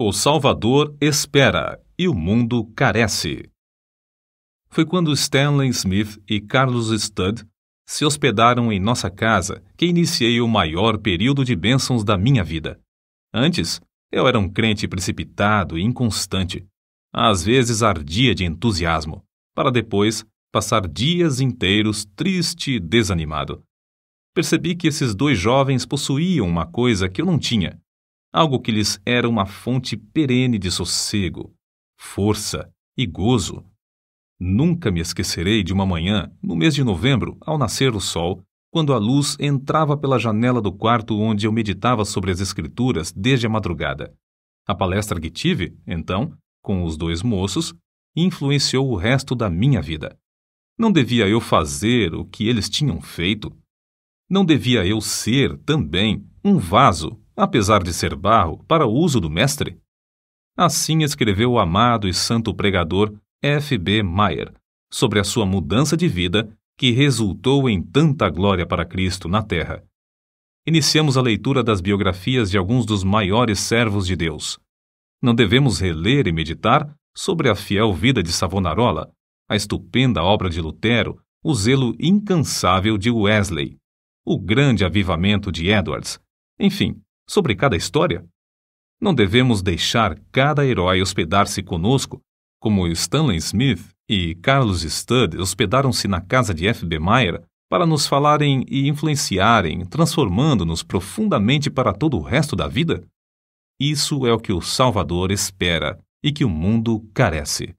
O Salvador espera e o mundo carece. Foi quando Stanley Smith e Carlos Studd se hospedaram em nossa casa que iniciei o maior período de bênçãos da minha vida. Antes, eu era um crente precipitado e inconstante. Às vezes ardia de entusiasmo, para depois passar dias inteiros triste e desanimado. Percebi que esses dois jovens possuíam uma coisa que eu não tinha: algo que lhes era uma fonte perene de sossego, força e gozo. Nunca me esquecerei de uma manhã, no mês de novembro, ao nascer o sol, quando a luz entrava pela janela do quarto onde eu meditava sobre as Escrituras desde a madrugada. A palestra que tive, então, com os dois moços, influenciou o resto da minha vida. Não devia eu fazer o que eles tinham feito? Não devia eu ser, também, um vaso apesar de ser barro para o uso do mestre? Assim escreveu o amado e santo pregador F. B. Mayer sobre a sua mudança de vida que resultou em tanta glória para Cristo na terra. Iniciamos a leitura das biografias de alguns dos maiores servos de Deus. Não devemos reler e meditar sobre a fiel vida de Savonarola, a estupenda obra de Lutero, o zelo incansável de Wesley, o grande avivamento de Edwards, enfim, sobre cada história? Não devemos deixar cada herói hospedar-se conosco, como Stanley Smith e Carlos Studd hospedaram-se na casa de F. B. Meyer para nos falarem e influenciarem, transformando-nos profundamente para todo o resto da vida? Isso é o que o Salvador espera e que o mundo carece.